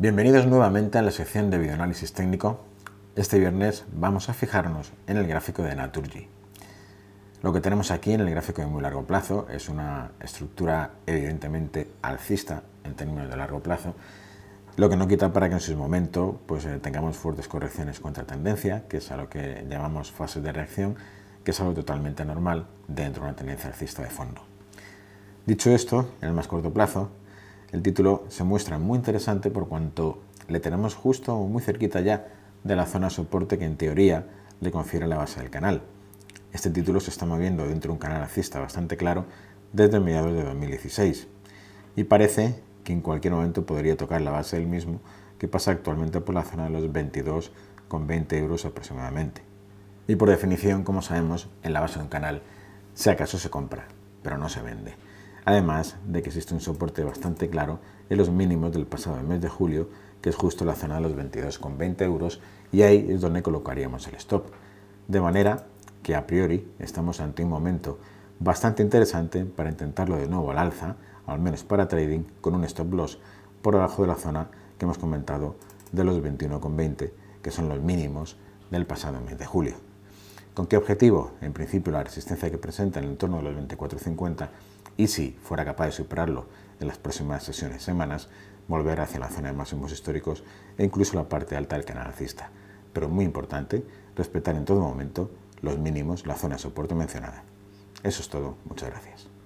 Bienvenidos nuevamente a la sección de videoanálisis técnico. Este viernes vamos a fijarnos en el gráfico de Naturgy. Lo que tenemos aquí en el gráfico de muy largo plazo es una estructura evidentemente alcista en términos de largo plazo, lo que no quita para que en su momento pues, eh, tengamos fuertes correcciones contra tendencia, que es a lo que llamamos fases de reacción, que es algo totalmente normal dentro de una tendencia alcista de fondo. Dicho esto, en el más corto plazo, el título se muestra muy interesante por cuanto le tenemos justo o muy cerquita ya de la zona soporte que en teoría le confiere la base del canal. Este título se está moviendo dentro de un canal alcista bastante claro desde mediados de 2016 y parece que en cualquier momento podría tocar la base del mismo que pasa actualmente por la zona de los 22 con 20 euros aproximadamente. Y por definición, como sabemos, en la base de un canal, si acaso se compra, pero no se vende además de que existe un soporte bastante claro en los mínimos del pasado mes de julio, que es justo la zona de los 22,20 euros, y ahí es donde colocaríamos el stop. De manera que a priori estamos ante un momento bastante interesante para intentarlo de nuevo al alza, al menos para trading, con un stop loss por debajo de la zona que hemos comentado de los 21,20, que son los mínimos del pasado mes de julio. ¿Con qué objetivo? En principio la resistencia que presenta en el entorno de los 24.50 y si fuera capaz de superarlo en las próximas sesiones semanas, volver hacia la zona de máximos históricos e incluso la parte alta del canal alcista. Pero muy importante, respetar en todo momento los mínimos, la zona de soporte mencionada. Eso es todo, muchas gracias.